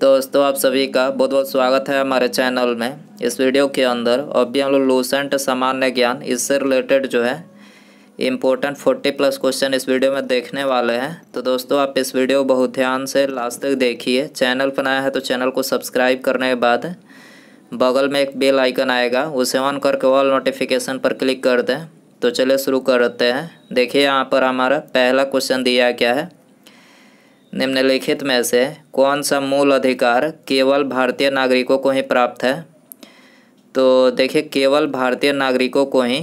दोस्तों आप सभी का बहुत बहुत स्वागत है हमारे चैनल में इस वीडियो के अंदर अभी हम लोग लूसेंट सामान्य ज्ञान इससे रिलेटेड जो है इम्पोर्टेंट फोर्टी प्लस क्वेश्चन इस वीडियो में देखने वाले हैं तो दोस्तों आप इस वीडियो बहुत ध्यान से लास्ट तक देखिए चैनल पर है तो चैनल को सब्सक्राइब करने के बाद बगल में एक बेल आइकन आएगा उसे ऑन करके ऑल नोटिफिकेशन पर क्लिक कर दें तो चलिए शुरू करते हैं देखिए यहाँ पर हमारा पहला क्वेश्चन दिया क्या है निम्नलिखित में से कौन सा मूल अधिकार केवल भारतीय नागरिकों को ही प्राप्त है तो देखिए केवल भारतीय नागरिकों को ही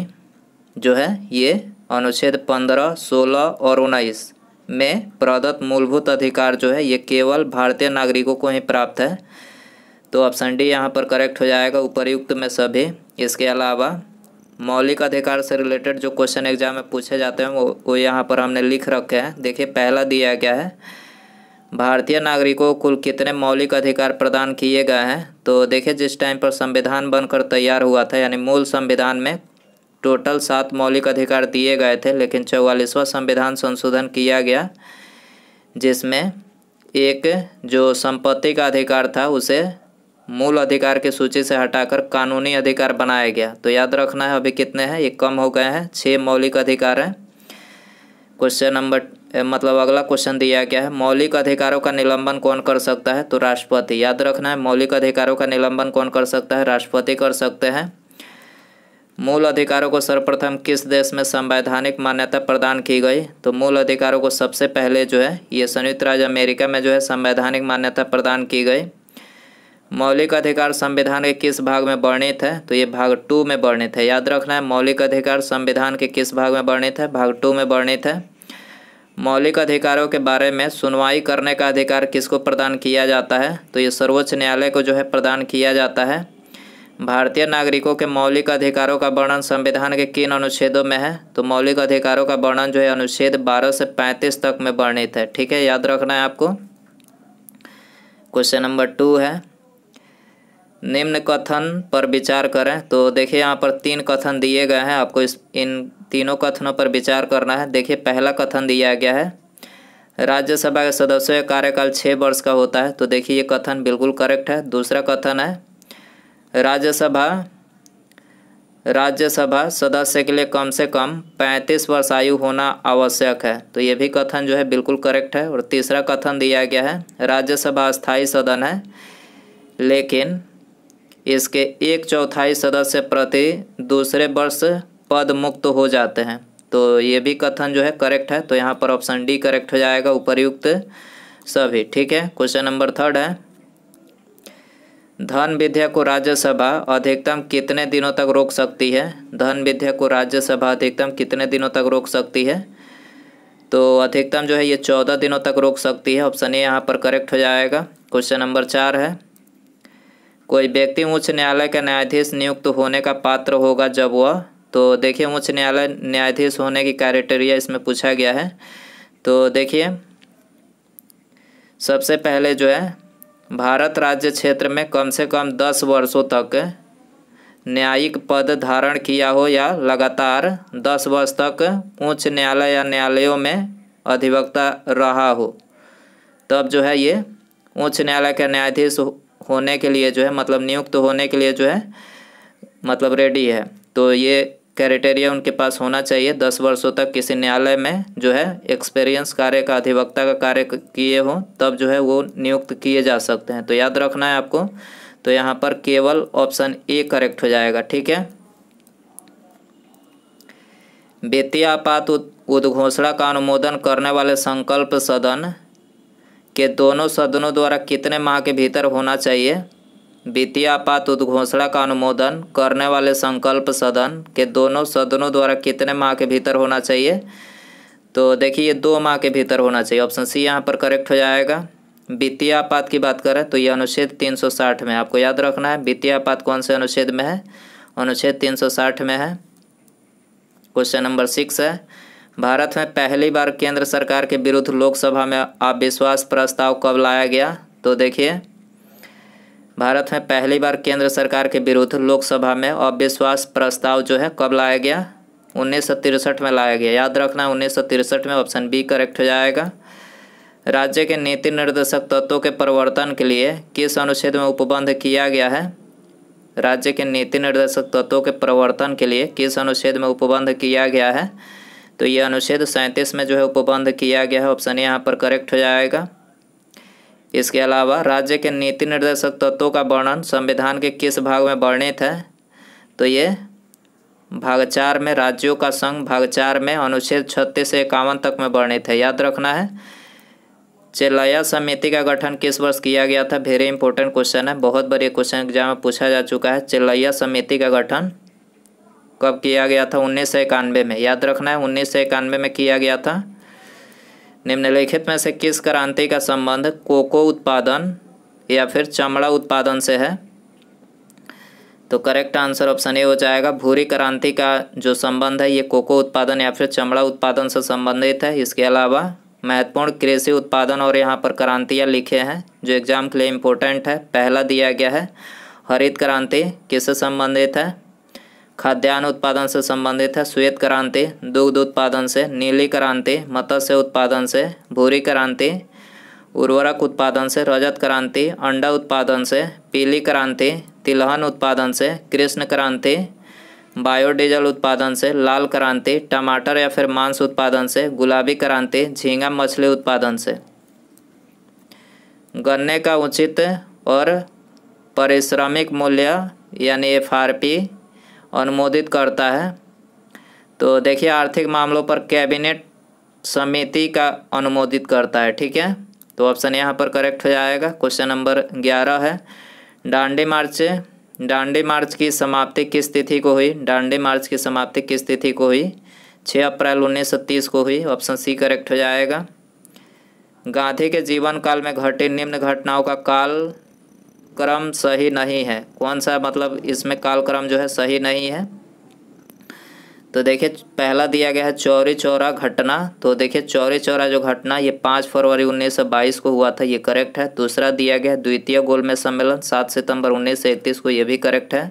जो है ये अनुच्छेद पंद्रह सोलह और उन्नीस में प्रदत्त मूलभूत अधिकार जो है ये केवल भारतीय नागरिकों को ही प्राप्त है तो ऑप्शन डी यहाँ पर करेक्ट हो जाएगा उपरयुक्त में सभी इसके अलावा मौलिक अधिकार से रिलेटेड जो क्वेश्चन एग्जाम में पूछे जाते हैं वो वो यहाँ पर हमने लिख रखे हैं देखिए पहला दिया गया है भारतीय नागरिकों को कुल कितने मौलिक अधिकार प्रदान किए गए हैं तो देखिए जिस टाइम पर संविधान बनकर तैयार हुआ था यानी मूल संविधान में टोटल सात मौलिक अधिकार दिए गए थे लेकिन चौवालीसवां संविधान संशोधन किया गया जिसमें एक जो संपत्ति का अधिकार था उसे मूल अधिकार की सूची से हटाकर कानूनी अधिकार बनाया गया तो याद रखना है अभी कितने हैं ये कम हो गए हैं छः मौलिक अधिकार हैं क्वेश्चन नंबर मतलब अगला क्वेश्चन दिया गया है मौलिक अधिकारों का निलंबन कौन कर सकता है तो राष्ट्रपति याद रखना है मौलिक अधिकारों का निलंबन कौन कर सकता है राष्ट्रपति कर सकते हैं मूल अधिकारों को सर्वप्रथम किस देश में संवैधानिक मान्यता प्रदान की गई तो मूल अधिकारों को सबसे पहले जो है ये संयुक्त राज्य अमेरिका में जो है संवैधानिक मान्यता प्रदान की गई मौलिक अधिकार संविधान के किस भाग में वर्णित है तो ये भाग टू में वर्णित है याद रखना है मौलिक अधिकार संविधान के किस भाग में वर्णित है भाग टू में वर्णित है मौलिक अधिकारों के बारे में सुनवाई करने का अधिकार किसको प्रदान किया जाता है तो ये सर्वोच्च न्यायालय को जो है प्रदान किया जाता है भारतीय नागरिकों के मौलिक अधिकारों का वर्णन संविधान के किन अनुच्छेदों में है तो मौलिक अधिकारों का वर्णन जो है अनुच्छेद 12 से 35 तक में वर्णित है ठीक है याद रखना है आपको क्वेश्चन नंबर टू है निम्न कथन पर विचार करें तो देखिए यहाँ पर तीन कथन दिए गए हैं आपको इस इन तीनों कथनों पर विचार करना है देखिए पहला कथन दिया गया है राज्यसभा के सदस्यों का कार्यकाल छः वर्ष का होता है तो देखिए ये कथन बिल्कुल करेक्ट है दूसरा कथन है राज्यसभा राज्यसभा सदस्य के लिए कम से कम पैंतीस वर्ष आयु होना आवश्यक है तो ये भी कथन जो है बिल्कुल करेक्ट है और तीसरा कथन दिया गया है राज्यसभा स्थायी सदन है लेकिन इसके एक चौथाई सदस्य प्रति दूसरे वर्ष पद मुक्त हो जाते हैं तो ये भी कथन जो है करेक्ट है तो यहाँ पर ऑप्शन डी करेक्ट हो जाएगा उपरयुक्त सभी ठीक है क्वेश्चन नंबर थर्ड है धन विधेयक को राज्यसभा अधिकतम कितने दिनों तक रोक सकती है धन विधेयक को राज्यसभा अधिकतम कितने दिनों तक रोक सकती है तो अधिकतम जो है ये चौदह दिनों तक रोक सकती है ऑप्शन ए यहाँ पर करेक्ट हो जाएगा क्वेश्चन नंबर चार है कोई व्यक्ति उच्च न्यायालय का न्यायाधीश नियुक्त होने का पात्र होगा जब वह तो देखिए उच्च न्यायालय न्यायाधीश होने की क्राइटेरिया इसमें पूछा गया है तो देखिए सबसे पहले जो है भारत राज्य क्षेत्र में कम से कम दस वर्षों तक न्यायिक पद धारण किया हो या लगातार दस वर्ष तक उच्च न्यायालय या न्यायालयों में अधिवक्ता रहा हो तब जो है ये उच्च न्यायालय के न्यायाधीश होने के लिए जो है मतलब नियुक्त होने के लिए जो है मतलब रेडी है तो ये क्राइटेरिया उनके पास होना चाहिए दस वर्षों तक किसी न्यायालय में जो है एक्सपीरियंस कार्य का अधिवक्ता का कार्य किए हों तब जो है वो नियुक्त किए जा सकते हैं तो याद रखना है आपको तो यहाँ पर केवल ऑप्शन ए करेक्ट हो जाएगा ठीक है वित्तीय आपात उद्घोषणा का अनुमोदन करने वाले संकल्प सदन के दोनों सदनों द्वारा कितने माह के भीतर होना चाहिए वित्तीय आपात उद्घोषणा का अनुमोदन करने वाले संकल्प सदन के दोनों सदनों द्वारा कितने माह के भीतर होना चाहिए तो देखिए ये दो माह के भीतर होना चाहिए ऑप्शन सी यहाँ पर करेक्ट हो जाएगा वित्तीय आपात की बात करें तो ये अनुच्छेद 360 में आपको याद रखना है वित्तीय आपात कौन से अनुच्छेद में है अनुच्छेद 360 में है क्वेश्चन नंबर सिक्स है भारत में पहली बार केंद्र सरकार के विरुद्ध लोकसभा में अविश्वास प्रस्ताव कब लाया गया तो देखिए भारत में पहली बार केंद्र सरकार के विरुद्ध लोकसभा में अविश्वास प्रस्ताव जो है कब लाया गया उन्नीस में लाया गया याद रखना उन्नीस में ऑप्शन बी करेक्ट हो जाएगा राज्य के नीति निर्देशक तत्वों के परिवर्तन के लिए किस अनुच्छेद में उपबंध किया गया है राज्य के नीति निर्देशक तत्वों के परिवर्तन के लिए किस अनुच्छेद में उपबंध किया गया है तो ये अनुच्छेद सैंतीस में जो है उपबंध किया गया है ऑप्शन यहाँ पर करेक्ट हो जाएगा इसके अलावा राज्य के नीति निर्देशक तत्वों का वर्णन संविधान के किस भाग में वर्णित है तो ये भाग चार में राज्यों का संघ भाग चार में अनुच्छेद छत्तीस से इक्यावन तक में वर्णित है याद रखना है चिल्लाया समिति का गठन किस वर्ष किया गया था वेरी इंपॉर्टेंट क्वेश्चन है बहुत बड़े क्वेश्चन एग्जाम में पूछा जा चुका है चिल्लाया समिति का गठन कब किया गया था उन्नीस सौ इक्यानवे में याद रखना है उन्नीस सौ इक्यानवे में किया गया था निम्नलिखित में से किस क्रांति का संबंध कोको उत्पादन या फिर चमड़ा उत्पादन से है तो करेक्ट आंसर ऑप्शन ए हो जाएगा भूरी क्रांति का जो संबंध है ये कोको उत्पादन या फिर चमड़ा उत्पादन से संबंधित है इसके अलावा महत्वपूर्ण कृषि उत्पादन और यहाँ पर क्रांतियाँ लिखे हैं जो एग्जाम के लिए इम्पोर्टेंट है पहला दिया गया है हरित क्रांति किससे संबंधित है खाद्यान्न उत्पादन से संबंधित है श्वेत क्रांति दुग्ध उत्पादन से नीली क्रांति मत्स्य उत्पादन से भूरी क्रांति उर्वरक उत्पादन से रजत क्रांति अंडा उत्पादन से पीली क्रांति तिलहन उत्पादन से कृष्ण क्रांति बायोडीजल उत्पादन से लाल क्रांति टमाटर या फिर मांस उत्पादन से गुलाबी क्रांति झींगा मछली उत्पादन से गन्ने का उचित और परिश्रमिक मूल्य यानी एफ आर पी अनुमोदित करता है तो देखिए आर्थिक मामलों पर कैबिनेट समिति का अनुमोदित करता है ठीक है तो ऑप्शन यहाँ पर करेक्ट हो जाएगा क्वेश्चन नंबर ग्यारह है डांडी मार्च डांडी मार्च की समाप्ति किस तिथि को हुई डांडी मार्च की समाप्ति किस तिथि को हुई छः अप्रैल उन्नीस सौ तीस को हुई ऑप्शन सी करेक्ट हो जाएगा गांधी के जीवन काल में घटे निम्न घटनाओं का काल क्रम सही नहीं है कौन सा मतलब इसमें काल क्रम जो है सही नहीं है तो देखिए पहला दिया गया है चौरी चौरा घटना तो देखिए चौरी चौरा जो घटना ये पाँच फरवरी उन्नीस सौ बाईस को हुआ था ये करेक्ट है दूसरा दिया गया है द्वितीय गोलमेज सम्मेलन सात सितंबर उन्नीस सौ इकतीस को ये भी करेक्ट है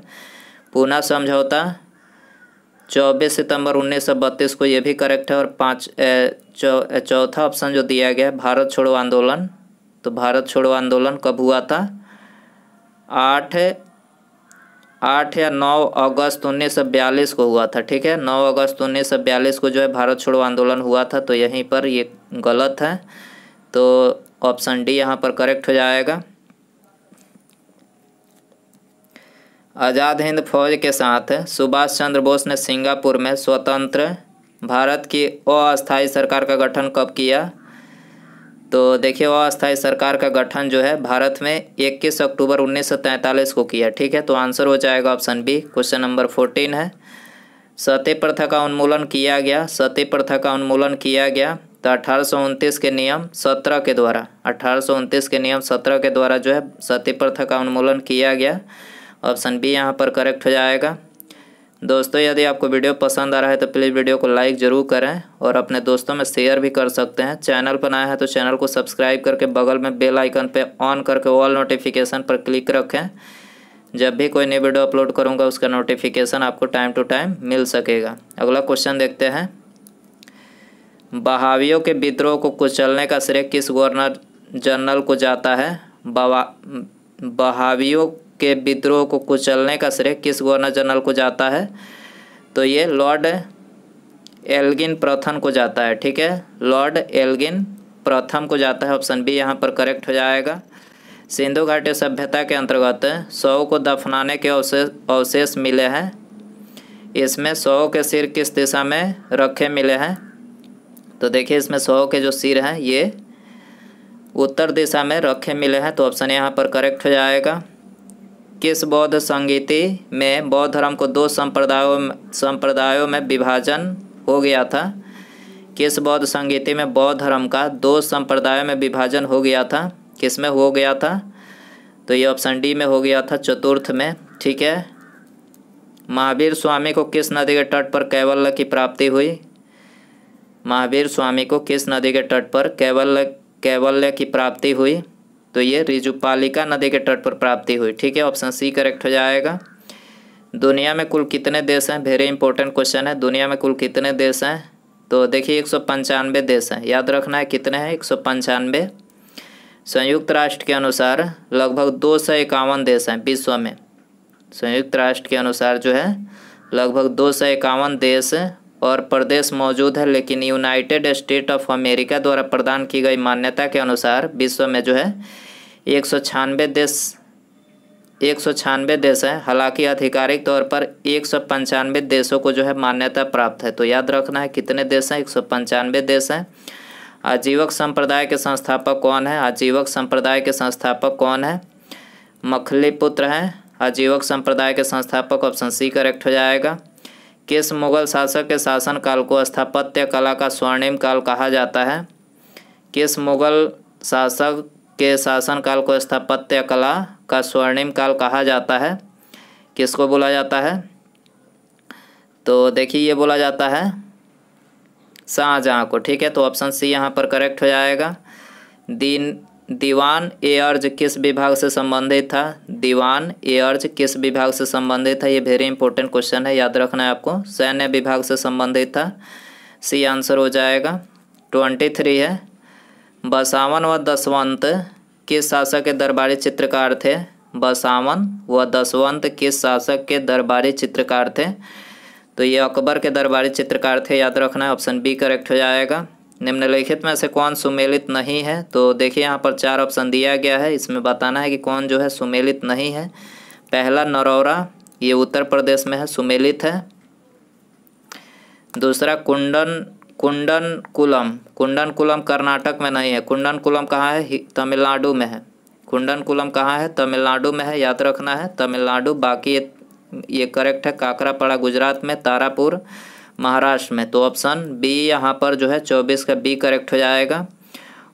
पूना समझौता चौबीस सितंबर उन्नीस सौ बत्तीस को ये भी करेक्ट है और पाँच चौथा ऑप्शन जो दिया गया है भारत छोड़ो आंदोलन तो भारत छोड़ो आंदोलन कब हुआ था आठ आठ या नौ अगस्त उन्नीस सौ बयालीस को हुआ था ठीक है नौ अगस्त उन्नीस सौ बयालीस को जो है भारत छोड़ो आंदोलन हुआ था तो यहीं पर ये गलत है तो ऑप्शन डी यहाँ पर करेक्ट हो जाएगा आज़ाद हिंद फौज के साथ सुभाष चंद्र बोस ने सिंगापुर में स्वतंत्र भारत की अस्थायी सरकार का गठन कब किया तो देखिए अस्थायी सरकार का गठन जो है भारत में 21 अक्टूबर 1943 को किया ठीक है तो आंसर हो जाएगा option B question number fourteen है सती प्रथा का उन्मूलन किया गया सती प्रथा का उन्मूलन किया गया तो अठारह के नियम सत्रह के द्वारा अठारह के नियम सत्रह के द्वारा जो है सती प्रथा का उन्मूलन किया गया ऑप्शन बी यहाँ पर करेक्ट हो जाएगा दोस्तों यदि आपको वीडियो पसंद आ रहा है तो प्लीज़ वीडियो को लाइक ज़रूर करें और अपने दोस्तों में शेयर भी कर सकते हैं चैनल पर नया है तो चैनल को सब्सक्राइब करके बगल में बेल आइकन पर ऑन करके ऑल नोटिफिकेशन पर क्लिक रखें जब भी कोई नई वीडियो अपलोड करूँगा उसका नोटिफिकेशन आपको टाइम टू टाइम मिल सकेगा अगला क्वेश्चन देखते हैं बहावियों के विद्रोह को कुचलने का श्रेय किस गवर्नर जनरल को जाता है बहावियों के विद्रोह को कुचलने का श्रेय किस गवर्नर जनरल को जाता है तो ये लॉर्ड एल्गिन प्रथम को जाता है ठीक है लॉर्ड एल्गिन प्रथम को जाता है ऑप्शन बी यहाँ पर करेक्ट हो जाएगा सिंधु घाटी सभ्यता के अंतर्गत सौ को दफनाने के अवशेष अवशेष मिले हैं इसमें सौ के सिर किस दिशा में रखे मिले हैं तो देखिए इसमें सौ के जो सिर हैं ये उत्तर दिशा में रखे मिले हैं तो ऑप्शन यहाँ पर करेक्ट हो जाएगा किस बौद्ध संगीति में बौद्ध धर्म को दो संप्रदायों संप्रदायों में विभाजन हो गया था किस बौद्ध संगीति में बौद्ध धर्म का दो संप्रदायों में विभाजन हो गया था किस में हो गया था तो ये ऑप्शन डी में हो गया था चतुर्थ में ठीक है महावीर स्वामी को किस नदी के तट पर कैवल्य की प्राप्ति हुई महावीर स्वामी को किस नदी के तट पर कैवल्य कैवल्य की प्राप्ति हुई तो ये रिजुपालिका नदी के तट पर प्राप्ति हुई ठीक है ऑप्शन सी करेक्ट हो जाएगा दुनिया में कुल कितने देश हैं वेरी इंपॉर्टेंट क्वेश्चन है दुनिया में कुल कितने देश हैं तो देखिए एक सौ पंचानवे देश हैं याद रखना है कितने हैं एक सौ पंचानवे संयुक्त राष्ट्र के अनुसार लगभग दो सौ इक्यावन देश हैं विश्व में संयुक्त राष्ट्र के अनुसार जो है लगभग दो सौ इक्यावन देश और प्रदेश मौजूद है लेकिन यूनाइटेड स्टेट ऑफ अमेरिका द्वारा प्रदान की गई मान्यता के अनुसार विश्व में जो है एक सौ छियानवे देश एक सौ छियानवे देश हैं हालांकि आधिकारिक तौर पर एक सौ पंचानवे देशों को जो है मान्यता प्राप्त है तो याद रखना है कितने देश हैं एक सौ पंचानवे देश हैं आजीवक संप्रदाय के संस्थापक कौन है आजीवक संप्रदाय के संस्थापक कौन है मखली पुत्र हैं आजीवक संप्रदाय के संस्थापक ऑप्शन सी करेक्ट हो जाएगा किस मुगल शासक के शासनकाल को स्थापत्य कला का स्वर्णिम काल कहा जाता है किस मुगल शासक के शासनकाल को स्थापत्य कला का स्वर्णिम काल कहा जाता है किसको बोला जाता है तो देखिए ये बोला जाता है शाहजहाँ को ठीक है तो ऑप्शन सी यहाँ पर करेक्ट हो जाएगा दीन दीवान ए अर्ज किस विभाग से संबंधित था दीवान ए अर्ज किस विभाग से संबंधित था ये वेरी इंपॉर्टेंट क्वेश्चन है याद रखना है आपको सैन्य विभाग से संबंधित था सी आंसर हो जाएगा ट्वेंटी थ्री है बसावन व दसवंत किस शासक के दरबारी चित्रकार थे बसावन व दसवंत किस शासक के दरबारी चित्रकार थे तो ये अकबर के दरबारी चित्रकार थे याद रखना है ऑप्शन बी करेक्ट हो जाएगा निम्नलिखित में से कौन सुमेलित नहीं है तो देखिए यहाँ पर चार ऑप्शन दिया गया है इसमें बताना है कि कौन जो है सुमेलित नहीं है पहला नरौरा ये उत्तर प्रदेश में है सुमेलित है दूसरा कुंडन कुंडन कुलम कुंडन कुलम कर्नाटक में नहीं है कुंडन कुलम कहाँ है तमिलनाडु में है कुंडन कुलम कहाँ है तमिलनाडु में है याद रखना है तमिलनाडु बाकी ये ये करेक्ट है काकरापाड़ा गुजरात में तारापुर महाराष्ट्र में तो ऑप्शन बी यहाँ पर जो है चौबीस का बी करेक्ट हो जाएगा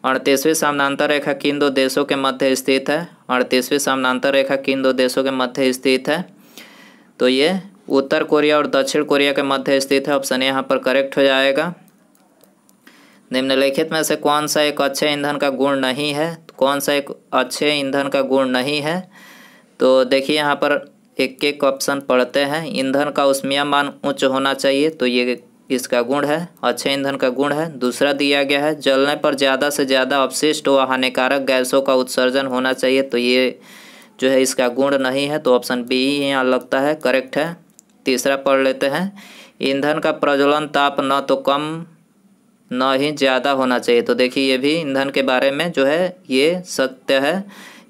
अड़तीसवीं समानांतर रेखा किन दो देशों के मध्य स्थित है अड़तीसवीं समानांतर रेखा किन दो देशों के मध्य स्थित है तो ये उत्तर कोरिया और दक्षिण कोरिया के मध्य स्थित है ऑप्शन यहाँ पर करेक्ट हो जाएगा निम्नलिखित में से कौन सा एक अच्छे ईंधन का गुण नहीं है कौन सा एक अच्छे ईंधन का गुण नहीं है तो देखिए यहाँ पर एक एक ऑप्शन पढ़ते हैं ईंधन का उष्मीय मान उच्च होना चाहिए तो ये इसका गुण है अच्छे ईंधन का गुण है दूसरा दिया गया है जलने पर ज़्यादा से ज़्यादा अपशिष्ट व हानिकारक गैसों का उत्सर्जन होना चाहिए तो ये जो है इसका गुण नहीं है तो ऑप्शन बी ही यहाँ लगता है करेक्ट है तीसरा पढ़ लेते हैं ईंधन का प्रज्वलन ताप न तो कम ना ही ज़्यादा होना चाहिए तो देखिए ये भी ईंधन के बारे में जो है ये सत्य है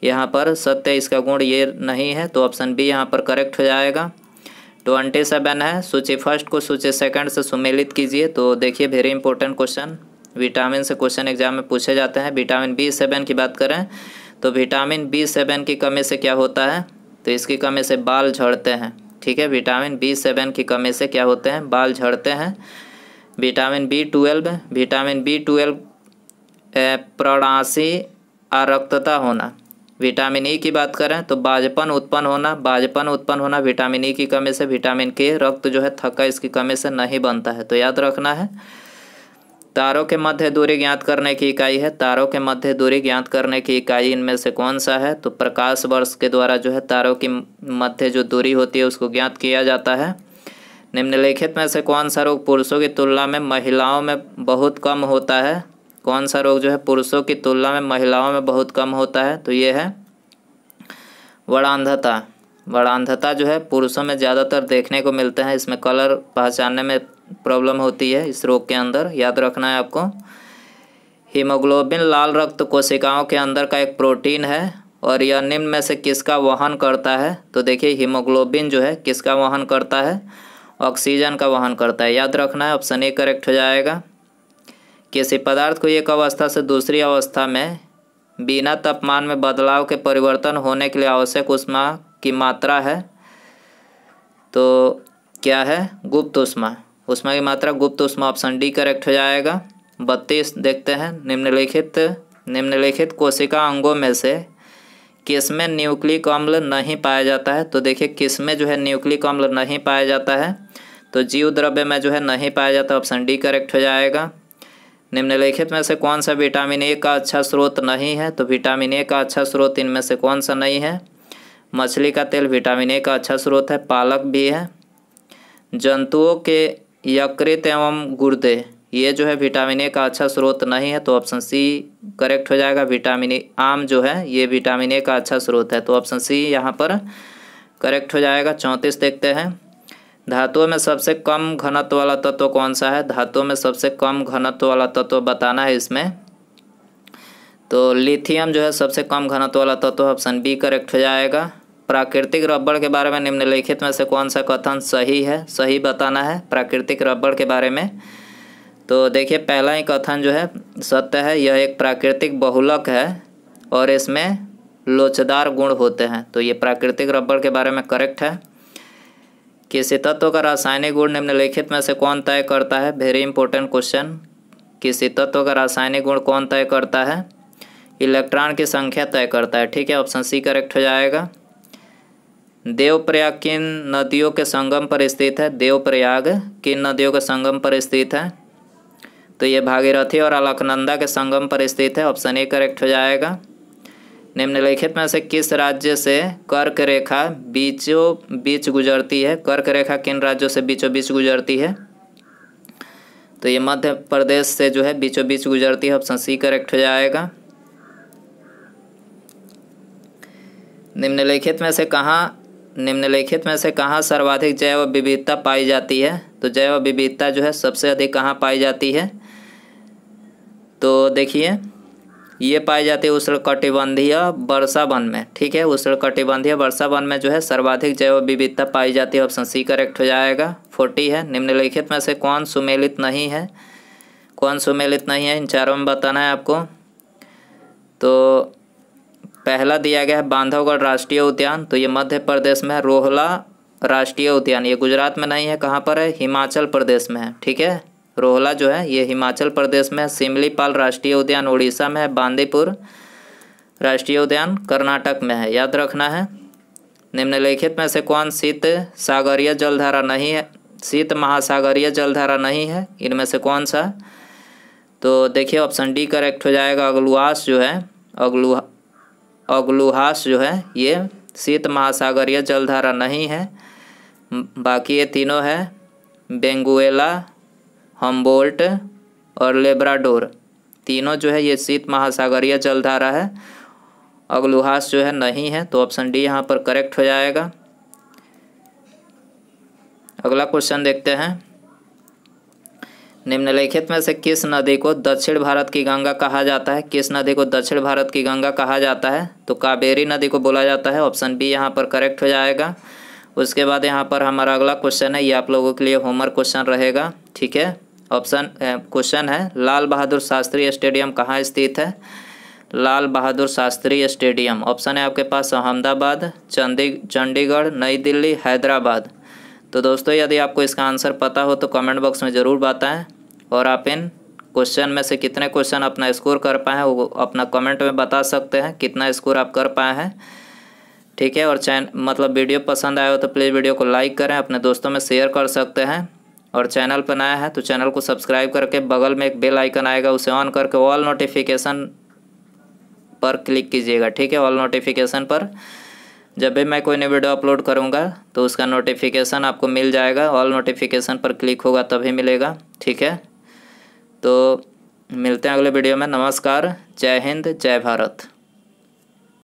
यहाँ पर सत्य इसका गुण ये नहीं है तो ऑप्शन बी यहाँ पर करेक्ट हो जाएगा ट्वेंटी सेवन है सूची फर्स्ट को सूची सेकंड से सुमेलित कीजिए तो देखिए वेरी इंपॉर्टेंट क्वेश्चन विटामिन से क्वेश्चन एग्जाम में पूछे जाते हैं विटामिन बी सेवन की बात करें तो विटामिन बी सेवन की कमी से क्या होता है तो इसकी कमी से बाल झड़ते हैं ठीक है विटामिन बी सेवन की कमी से क्या होते हैं बाल झड़ते हैं vitamin B twelve vitamin B twelve प्रणासी अरक्तता होना विटामिन ई e की बात करें तो बाजपन उत्पन्न होना बाजपन उत्पन्न होना विटामिन ई e की कमी से विटामिन के रक्त जो है थका इसकी कमी से नहीं बनता है तो याद रखना है तारों के मध्य दूरी ज्ञात करने की इकाई है तारों के मध्य दूरी ज्ञात करने की इकाई इनमें से कौन सा है तो प्रकाश वर्ष के द्वारा जो है तारों की मध्य जो दूरी होती है उसको ज्ञात किया जाता है निम्नलिखित में से कौन सा रोग पुरुषों की तुलना में महिलाओं में बहुत कम होता है कौन सा रोग जो है पुरुषों की तुलना में महिलाओं में बहुत कम होता है तो ये है वड़ांधता वड़ांधता जो है पुरुषों में ज़्यादातर देखने को मिलते हैं इसमें कलर पहचानने में प्रॉब्लम होती है इस रोग के अंदर याद रखना है आपको हीमोग्लोबिन लाल रक्त कोशिकाओं के अंदर का एक प्रोटीन है और यह निम्न में से किसका वहन करता है तो देखिए हीमोग्लोबिन जो है किसका वहन करता है ऑक्सीजन का वहन करता है याद रखना है ऑप्शन ए करेक्ट हो जाएगा किसी पदार्थ को एक अवस्था से दूसरी अवस्था में बिना तापमान में बदलाव के परिवर्तन होने के लिए आवश्यक उष्मा की मात्रा है तो क्या है गुप्त उष्मा उष्मा की मात्रा गुप्त उष्मा ऑप्शन डी करेक्ट हो जाएगा बत्तीस देखते हैं निम्नलिखित निम्नलिखित कोशिका अंगों में से किस में न्यूक्लिक अम्ल नहीं पाया जाता है तो देखिए किस में जो है न्यूक्लिक अम्ल नहीं पाया जाता है तो जीव द्रव्य में जो है नहीं पाया जाता ऑप्शन डी करेक्ट हो जाएगा निम्नलिखित में से कौन सा विटामिन ए का अच्छा स्रोत नहीं है तो विटामिन ए का अच्छा स्रोत इनमें से कौन सा नहीं है मछली का तेल विटामिन ए का अच्छा स्रोत है पालक भी है जंतुओं के यकृत एवं गुर्दे ये जो है विटामिन ए का अच्छा स्रोत नहीं है तो ऑप्शन सी करेक्ट हो जाएगा विटामिन ए आम जो है ये विटामिन ए का अच्छा स्रोत है तो ऑप्शन सी यहाँ पर करेक्ट हो जाएगा चौंतीस देखते हैं धातुओं में सबसे कम घनत्व वाला तत्व कौन सा है धातुओं में सबसे कम घनत्व वाला तत्व बताना है इसमें तो लिथियम जो है सबसे कम घनत्व वाला तत्व ऑप्शन बी करेक्ट हो जाएगा प्राकृतिक रबड़ के बारे में निम्नलिखित में से कौन सा कथन सही है सही बताना है प्राकृतिक रबड़ के बारे में तो देखिए पहला ही कथन जो है सत्य है यह एक प्राकृतिक बहुलक है और इसमें लोचदार गुण होते हैं तो ये प्राकृतिक रबड़ के बारे में करेक्ट है किसी तत्व का रासायनिक गुण निम्नलिखित में से कौन तय करता है वेरी इंपॉर्टेंट क्वेश्चन किसी तत्व का रासायनिक गुण कौन तय करता है इलेक्ट्रॉन की संख्या तय करता है ठीक है ऑप्शन सी करेक्ट हो जाएगा देवप्रयाग किन नदियों के संगम पर स्थित है देवप्रयाग किन नदियों के संगम पर स्थित है तो ये भागीरथी और अलकनंदा के संगम पर स्थित है ऑप्शन ए करेक्ट हो जाएगा निम्नलिखित में से किस राज्य से कर्क रेखा बीचों बीच गुजरती है कर्क रेखा किन राज्यों से बीचों बीच गुजरती है तो ये मध्य प्रदेश से जो है बीचों बीच गुजरती है ऑप्शन सी करेक्ट हो जाएगा निम्नलिखित में से कहाँ निम्नलिखित में से कहाँ सर्वाधिक जैव विविधता पाई जाती है तो जैव विविधता जो है सबसे अधिक कहाँ पाई जाती है तो देखिए ये पाई जाती है कटिबंधीय वर्षा वन में ठीक है उष्ण कटिबंधीय वर्षा वन में जो है सर्वाधिक जैव विविधता पाई जाती है ऑप्शन सी करेक्ट हो जाएगा फोर्टी है निम्नलिखित में से कौन सुमेलित नहीं है कौन सुमेलित नहीं है इन चारों में बताना है आपको तो पहला दिया गया है बांधवगढ़ राष्ट्रीय उद्यान तो ये मध्य प्रदेश में है रोहला राष्ट्रीय उद्यान ये गुजरात में नहीं है कहाँ पर है हिमाचल प्रदेश में है ठीक है रोहला जो है ये हिमाचल प्रदेश में सिमलीपाल राष्ट्रीय उद्यान उड़ीसा में है बांदीपुर राष्ट्रीय उद्यान कर्नाटक में है याद रखना है निम्नलिखित में से कौन शीत सागरीय जलधारा नहीं है शीत महासागरीय जलधारा नहीं है इनमें से कौन सा तो देखिए ऑप्शन डी करेक्ट हो जाएगा अगलुहास जो है अगलुहा अगलुहास जो है ये शीत महासागरीय जलधारा नहीं है बाकी ये तीनों है बेंगुएला हम्बोल्ट और लेब्राडोर तीनों जो है ये शीत महासागरीय जलधारा है अगलुहास जो है नहीं है तो ऑप्शन डी यहाँ पर करेक्ट हो जाएगा अगला क्वेश्चन देखते हैं निम्नलिखित में से किस नदी को दक्षिण भारत की गंगा कहा जाता है किस नदी को दक्षिण भारत की गंगा कहा जाता है तो कावेरी नदी को बोला जाता है ऑप्शन बी यहाँ पर करेक्ट हो जाएगा उसके बाद यहाँ पर हमारा अगला क्वेश्चन है ये आप लोगों के लिए होमवर्क क्वेश्चन रहेगा ठीक है ऑप्शन क्वेश्चन है लाल बहादुर शास्त्री स्टेडियम कहाँ स्थित है लाल बहादुर शास्त्री स्टेडियम ऑप्शन है आपके पास अहमदाबाद चंदी चंडीगढ़ नई दिल्ली हैदराबाद तो दोस्तों यदि आपको इसका आंसर पता हो तो कमेंट बॉक्स में ज़रूर बताएं और आप इन क्वेश्चन में से कितने क्वेश्चन अपना स्कोर कर पाए हैं वो अपना कमेंट में बता सकते हैं कितना स्कोर आप कर पाए हैं ठीक है और चैन मतलब वीडियो पसंद आया हो तो प्लीज़ वीडियो को लाइक करें अपने दोस्तों में शेयर कर सकते हैं और चैनल पर नया है तो चैनल को सब्सक्राइब करके बगल में एक बेल आइकन आएगा उसे ऑन करके ऑल नोटिफिकेशन पर क्लिक कीजिएगा ठीक है ऑल नोटिफिकेशन पर जब भी मैं कोई नई वीडियो अपलोड करूँगा तो उसका नोटिफिकेशन आपको मिल जाएगा ऑल नोटिफिकेशन पर क्लिक होगा तभी मिलेगा ठीक है तो मिलते हैं अगले वीडियो में नमस्कार जय हिंद जय भारत